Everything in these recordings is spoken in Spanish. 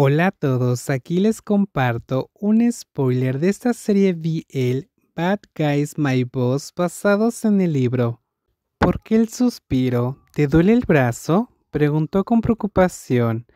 Hola a todos, aquí les comparto un spoiler de esta serie BL Bad Guys My Boss basados en el libro. ¿Por qué el suspiro? ¿Te duele el brazo? preguntó con preocupación.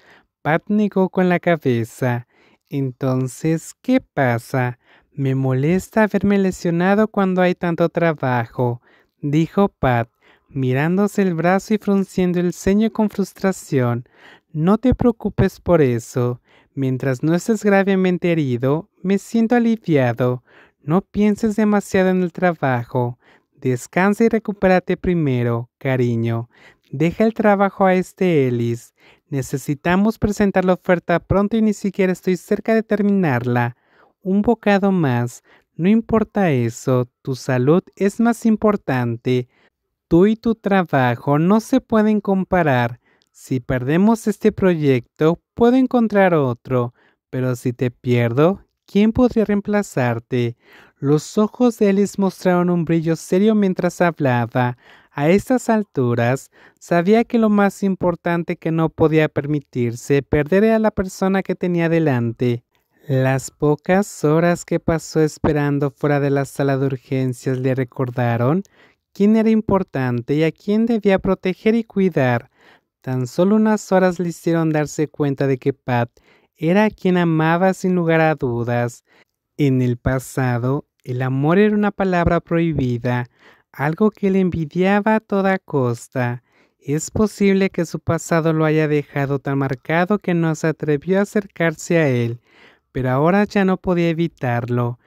Pat negó con la cabeza. Entonces, ¿qué pasa? Me molesta haberme lesionado cuando hay tanto trabajo, dijo Pat, mirándose el brazo y frunciendo el ceño con frustración. No te preocupes por eso. Mientras no estés gravemente herido, me siento aliviado. No pienses demasiado en el trabajo. Descansa y recupérate primero, cariño. Deja el trabajo a este Ellis. Necesitamos presentar la oferta pronto y ni siquiera estoy cerca de terminarla. Un bocado más. No importa eso. Tu salud es más importante. Tú y tu trabajo no se pueden comparar. Si perdemos este proyecto, puedo encontrar otro, pero si te pierdo, ¿quién podría reemplazarte? Los ojos de Ellis mostraron un brillo serio mientras hablaba. A estas alturas, sabía que lo más importante que no podía permitirse perder a la persona que tenía delante. Las pocas horas que pasó esperando fuera de la sala de urgencias le recordaron quién era importante y a quién debía proteger y cuidar. Tan solo unas horas le hicieron darse cuenta de que Pat era quien amaba sin lugar a dudas. En el pasado, el amor era una palabra prohibida, algo que le envidiaba a toda costa. Es posible que su pasado lo haya dejado tan marcado que no se atrevió a acercarse a él, pero ahora ya no podía evitarlo.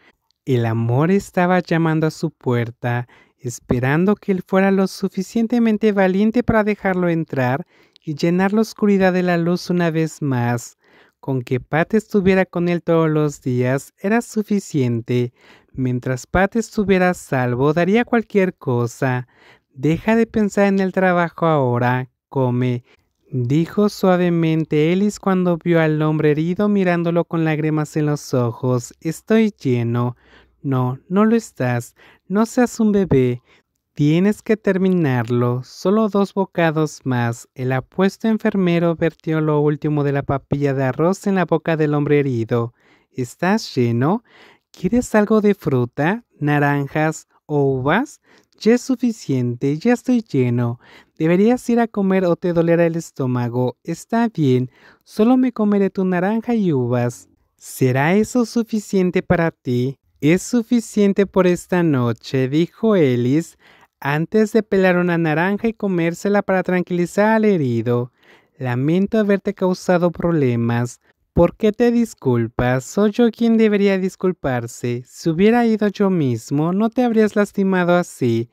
El amor estaba llamando a su puerta esperando que él fuera lo suficientemente valiente para dejarlo entrar y llenar la oscuridad de la luz una vez más. Con que Pat estuviera con él todos los días era suficiente. Mientras Pat estuviera salvo, daría cualquier cosa. Deja de pensar en el trabajo ahora, come. Dijo suavemente Ellis cuando vio al hombre herido mirándolo con lágrimas en los ojos. Estoy lleno. No, no lo estás. No seas un bebé. Tienes que terminarlo. Solo dos bocados más. El apuesto enfermero vertió lo último de la papilla de arroz en la boca del hombre herido. ¿Estás lleno? ¿Quieres algo de fruta, naranjas o uvas? Ya es suficiente, ya estoy lleno. Deberías ir a comer o te dolerá el estómago. Está bien, solo me comeré tu naranja y uvas. ¿Será eso suficiente para ti? Es suficiente por esta noche, dijo Ellis, antes de pelar una naranja y comérsela para tranquilizar al herido. Lamento haberte causado problemas. ¿Por qué te disculpas? Soy yo quien debería disculparse. Si hubiera ido yo mismo, no te habrías lastimado así.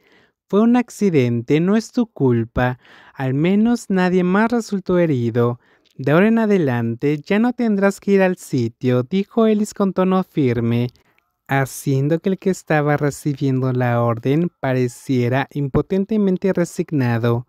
Fue un accidente, no es tu culpa. Al menos nadie más resultó herido. De ahora en adelante ya no tendrás que ir al sitio, dijo Ellis con tono firme haciendo que el que estaba recibiendo la orden pareciera impotentemente resignado.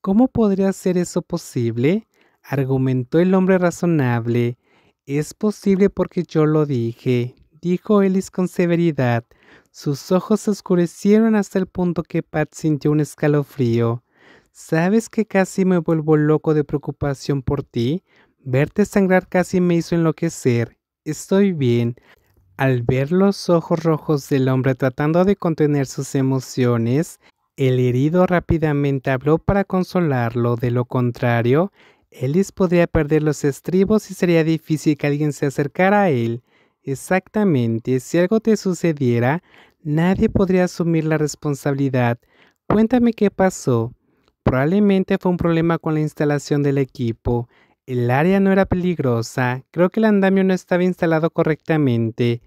¿Cómo podría ser eso posible? argumentó el hombre razonable. Es posible porque yo lo dije, dijo Ellis con severidad. Sus ojos se oscurecieron hasta el punto que Pat sintió un escalofrío. ¿Sabes que casi me vuelvo loco de preocupación por ti? Verte sangrar casi me hizo enloquecer. Estoy bien. Al ver los ojos rojos del hombre tratando de contener sus emociones, el herido rápidamente habló para consolarlo, de lo contrario, Ellis podría perder los estribos y sería difícil que alguien se acercara a él. Exactamente, si algo te sucediera, nadie podría asumir la responsabilidad. Cuéntame qué pasó. Probablemente fue un problema con la instalación del equipo. El área no era peligrosa, creo que el andamio no estaba instalado correctamente.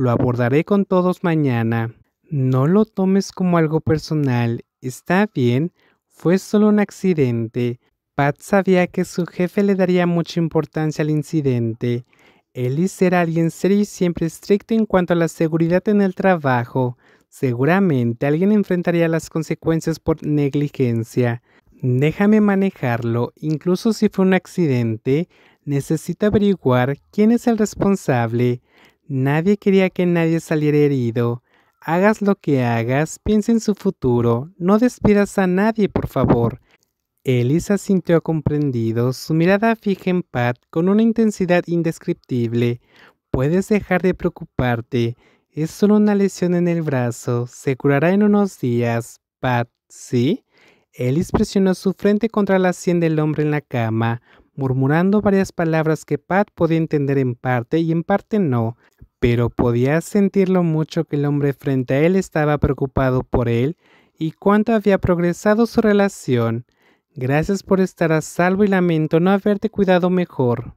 Lo abordaré con todos mañana. No lo tomes como algo personal. Está bien, fue solo un accidente. Pat sabía que su jefe le daría mucha importancia al incidente. y ser alguien serio y siempre estricto en cuanto a la seguridad en el trabajo. Seguramente alguien enfrentaría las consecuencias por negligencia. Déjame manejarlo, incluso si fue un accidente, necesito averiguar quién es el responsable. Nadie quería que nadie saliera herido. Hagas lo que hagas, piensa en su futuro, no despidas a nadie, por favor. Ellis sintió comprendido, su mirada fija en Pat con una intensidad indescriptible. Puedes dejar de preocuparte, es solo una lesión en el brazo, se curará en unos días, Pat, ¿sí? Ellis presionó su frente contra la sien del hombre en la cama, murmurando varias palabras que Pat podía entender en parte y en parte no pero podía sentirlo mucho que el hombre frente a él estaba preocupado por él y cuánto había progresado su relación. Gracias por estar a salvo y lamento no haberte cuidado mejor.